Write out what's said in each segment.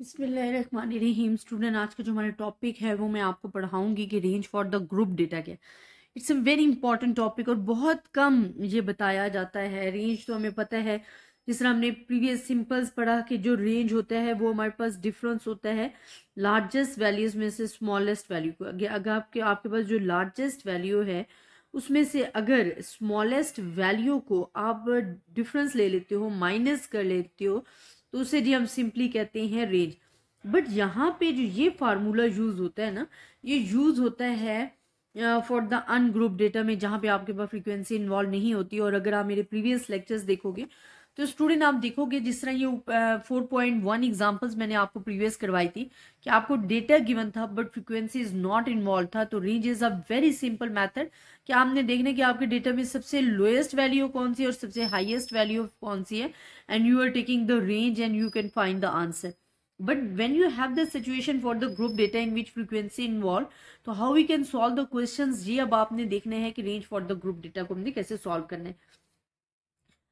बिसमीम स्टूडेंट आज का जो हमारा टॉपिक है वो मैं आपको पढ़ाऊंगी कि range for the group data क्या it's a very important topic और बहुत कम ये बताया जाता है रेंज तो हमें पता है जिस तरह हमने प्रीवियस सिंपल्स पढ़ा कि जो रेंज होता है वो हमारे पास डिफरेंस होता है लार्जेस्ट वैल्यूज में से स्मॉलेस्ट वैल्यू को अगर आपके आपके पास जो लार्जेस्ट वैल्यू है उसमें से अगर स्मॉलेस्ट वैल्यू को आप डिफरेंस ले लेते हो माइनस कर लेते हो तो उसे जी हम सिंपली कहते हैं रेंज बट यहाँ पे जो ये फार्मूला यूज़ होता है ना ये यूज़ होता है फॉर द अनग्रुप डेटा में जहाँ पे आपके पास फ्रीक्वेंसी इन्वॉल्व नहीं होती और अगर आप मेरे प्रीवियस लेक्चर्स देखोगे तो स्टूडेंट आप देखोगे जिस तरह ये फोर पॉइंट वन एग्जाम्पल्स मैंने आपको प्रीवियस करवाई थी कि आपको डेटा गिवन था but frequency is not involve था तो range is a very simple method कि आपने देखना कि आपके डेटा में सबसे लोएस्ट वैल्यू कौन सी है और सबसे हाइएस्ट वैल्यू कौन सी है and you are taking the range and you can find the answer but when you have the situation for the group data in which frequency involve तो how we can solve the question ये अब आपने देखने हैं कि range for the group data को हमने कैसे सॉल्व करना है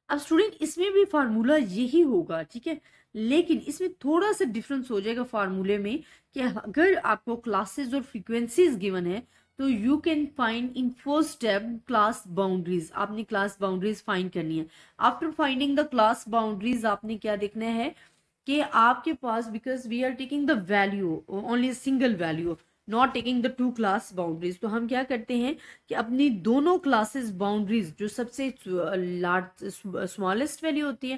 अब स्टूडेंट इसमें भी फार्मूला यही होगा ठीक है लेकिन इसमें थोड़ा सा डिफरेंस हो जाएगा फार्मूले में कि अगर आपको क्लासेस और फ्रीक्वेंसीज गिवन है तो you can find in first step class boundaries आपने क्लास बाउंड्रीज फाइंड करनी है after finding the class boundaries आपने क्या देखना है कि आपके पास because we are taking the value only single value not taking the two class boundaries तो हम क्या करते हैं कि अपनी दोनों क्लासेस बाउंड्रीज जो सबसे लार्ज स्मॉलेस्ट वैल्यू होती है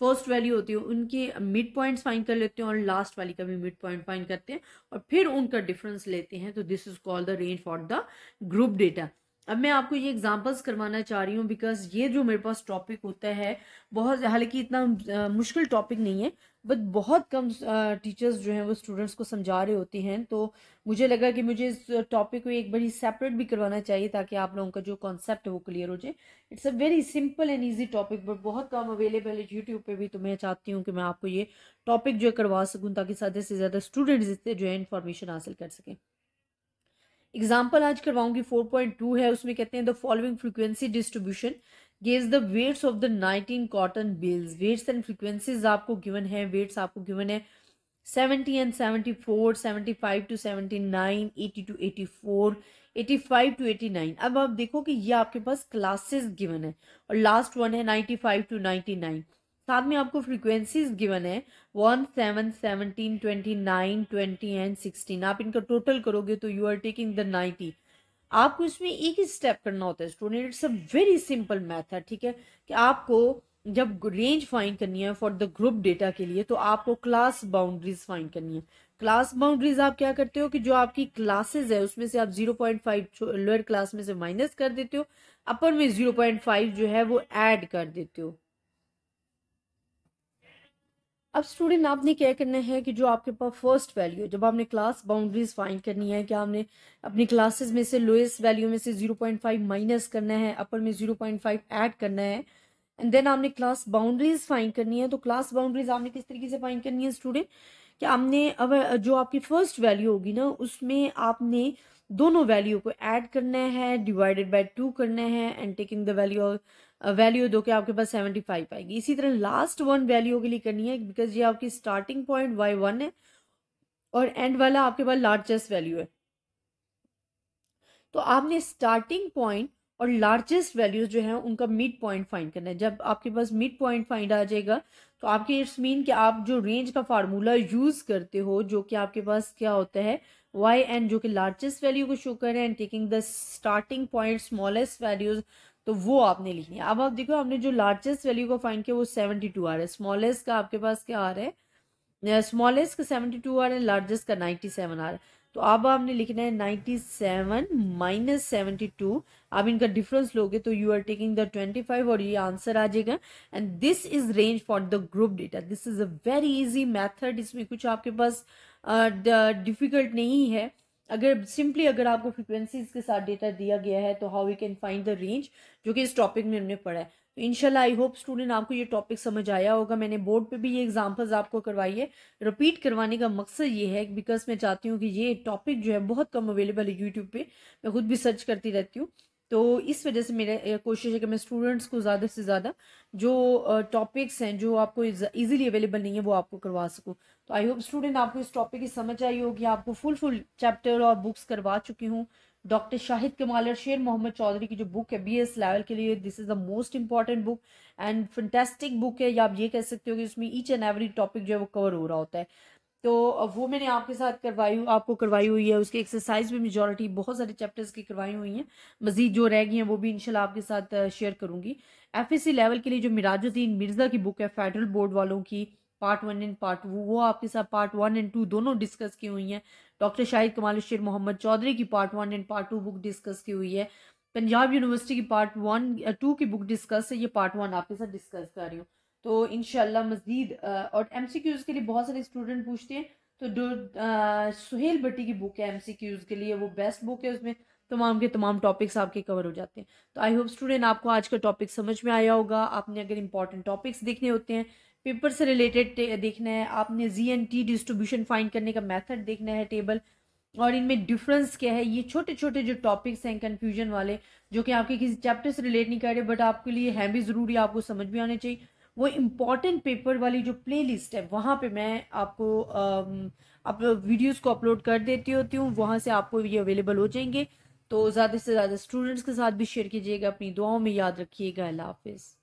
फर्स्ट वैल्यू होती है उनके मिड पॉइंट्स फाइन कर लेते हैं और लास्ट वाली का भी मिड पॉइंट फाइन करते हैं और फिर उनका डिफरेंस लेते हैं तो this is called the range for the group data अब मैं आपको ये एग्जांपल्स करवाना चाह रही हूँ बिकॉज ये जो मेरे पास टॉपिक होता है बहुत हालांकि इतना मुश्किल टॉपिक नहीं है बट बहुत कम टीचर्स जो हैं वो स्टूडेंट्स को समझा रहे होते हैं तो मुझे लगा कि मुझे इस टॉपिक को एक बड़ी सेपरेट भी करवाना चाहिए ताकि आप लोगों का जो कॉन्सेप्ट है वो क्लियर हो जाए it's a very simple and easy topic but बहुत कम अवेलेबल है यूट्यूब पर भी तो मैं चाहती हूँ कि मैं आपको ये टॉपिक जो करवा सकूँ ताकि ज़्यादा से ज़्यादा स्टूडेंट्स इससे जो है इन्फॉर्मेशन हासिल कर सकें एग्जाम्पल आज करवाऊंगी 4.2 है उसमें कहते हैं the following frequency distribution gives the weights of the 19 cotton bales weights and frequencies आपको गिवन है वेट्स आपको गिवन है 70 एंड 74, 75 टू 79, 80 टू 84, 85 टू 89. अब आप देखो कि ये आपके पास क्लासेस गिवन है और लास्ट वन है 95 टू 99. साथ में आपको फ्रीक्वेंसीज गिवन है one seven seventeen twenty nine twenty and sixteen आप इनका टोटल करोगे तो you are taking the ninety आपको इसमें एक ही स्टेप करना होता है student it's a very simple method ठीक है कि आपको जब रेंज फाइंड करनी है फॉर द ग्रुप डेटा के लिए तो आपको क्लास बाउंड्रीज फाइंड करनी है क्लास बाउंड्रीज आप क्या करते हो कि जो आपकी क्लासेस है उसमें से आप 0.5 लोअर क्लास में से माइनस कर देते हो अपर में 0.5 जो है वो ऐड कर देते हो अब स्टूडेंट आपने क्या करना है कि जो आपके पास फर्स्ट वैल्यू जब आपने क्लास बाउंड्रीज फाइंड करनी है कि आपने अपनी क्लासेस में से लोएस्ट वैल्यू में से 0.5 माइनस करना है अपर में 0.5 ऐड करना है एंड देन आपने क्लास बाउंड्रीज फाइंड करनी है तो क्लास बाउंड्रीज आपने किस तरीके से फाइंड करनी है स्टूडेंट कि आपने अब जो आपकी फर्स्ट वैल्यू होगी ना उसमें आपने दोनों वैल्यू को ऐड करना है डिवाइडेड बाय टू करना है and taking the value of value दो के आपके पास सेवेंटी फाइव आएगी इसी तरह लास्ट वन वैल्यू के लिए करनी है बिकॉज ये आपकी स्टार्टिंग पॉइंट वाई वन है और एंड वाला आपके पास लार्जेस्ट वैल्यू है तो आपने स्टार्टिंग पॉइंट और लार्जेस्ट वैल्यूज जो है उनका मिड पॉइंट फाइंड करना है जब आपके पास मिड पॉइंट फाइंड आ जाएगा तो आपके इट्स मीन कि आप जो रेंज का फार्मूला यूज करते हो जो कि आपके पास क्या होता है वाई एन जो कि लार्जेस्ट वैल्यू को शो कर रहे हैं taking the starting point smallest values तो वो आपने लिखनी है अब आप देखो हमने जो लार्जेस्ट वैल्यू को फाइंड किया वो सेवेंटी टू आ रहा है स्मॉलेस्ट का आपके पास क्या आ रहा है स्मॉलेस्ट का सेवेंटी टू आ रहा है लार्जेस्ट का नाइन्टी सेवन आ रहा है तो अब आपने लिखना है ninety seven minus seventy two आप इनका डिफरेंस लोगे तो you are taking the twenty five और ये आंसर आ जाएगा and this is range for the group data this is a very easy method इसमें कुछ आपके पास डिफिकल्ट uh, नहीं है अगर सिंपली अगर आपको फ्रिक्वेंसीज के साथ डेटा दिया गया है तो how you can find the range जो कि इस टॉपिक में हमने पढ़ा है तो इनशाला आई होप स्टूडेंट आपको ये टॉपिक समझ आया होगा मैंने बोर्ड पे भी ये एग्जांपल्स आपको करवाई है रिपीट करवाने का मकसद ये है बिकॉज मैं चाहती हूँ कि ये टॉपिक जो है बहुत कम अवेलेबल है यूट्यूब पे मैं खुद भी सर्च करती रहती हूँ तो इस वजह से मेरा कोशिश है कि मैं स्टूडेंट्स को ज़्यादा से ज़्यादा जो टॉपिक्स हैं जो आपको इजीली अवेलेबल नहीं है वो आपको करवा सकूँ तो आई होप स्टूडेंट आपको इस टॉपिक की समझ आई होगी आपको फुल फुल चैप्टर और बुक्स करवा चुकी हूँ डॉक्टर शाहिद कमाल शेर मोहम्मद चौधरी की जो बुक है बी एस लेवल के लिए this is the most important book and fantastic book है या आप ये कह सकते हो कि उसमें ईच एंड एवरी टॉपिक जो है वो कवर हो रहा होता है तो वो मैंने आपके साथ करवाई आपको करवाई हुई है उसकी एक्सरसाइज भी मेजोरिटी बहुत सारे चैप्टर्स की करवाई हुई हैं मजीद जो रह गई हैं वो भी इंशाल्लाह आपके साथ शेयर करूँगी एफ लेवल के लिए जो मिराजुद्दीन मिर्ज़ा की बुक है फेडरल बोर्ड वालों की part one and part two वो आपके साथ पार्ट वन एंड टू दोनों डिस्कस की हुई हैं डॉक्टर शाहिद कमाल शेर मोहम्मद चौधरी की part one and part two book discuss की हुई है पंजाब यूनिवर्सिटी की पार्ट वन टू की बुक डिस्कस है ये पार्ट वन आपके साथ डिस्कस कर रही हूँ तो इन मज़ीद और एम सी क्यूज़ के लिए बहुत सारे स्टूडेंट पूछते हैं तो जो सुहेल भट्टी की बुक है एम सी क्यूज़ के लिए वो बेस्ट बुक है उसमें तमाम के तमाम टॉपिक्स आपके कवर हो जाते हैं तो आई होप स्टूडेंट आपको आज का टॉपिक समझ में आया होगा आपने अगर इंपॉर्टेंट टॉपिक्स देखने होते हैं पेपर से रिलेटेड देखना है आपने जी एन टी डिस्ट्रीब्यूशन फाइंड करने का मेथड देखना है टेबल और इनमें डिफरेंस क्या है ये छोटे छोटे जो टॉपिक्स हैं कन्फ्यूजन वाले जो कि आपके किसी चैप्टर से रिलेट नहीं कर रहे बट आपके लिए हैं भी ज़रूरी आपको समझ में आने चाहिए वो इम्पॉर्टेंट पेपर वाली जो प्लेलिस्ट है वहाँ पे मैं आपको आप वीडियोस को अपलोड कर देती होती हूँ वहाँ से आपको ये अवेलेबल हो जाएंगे तो ज़्यादा से ज़्यादा स्टूडेंट्स के साथ भी शेयर कीजिएगा अपनी दुआओं में याद रखिएगा अल्लाह हाफिज़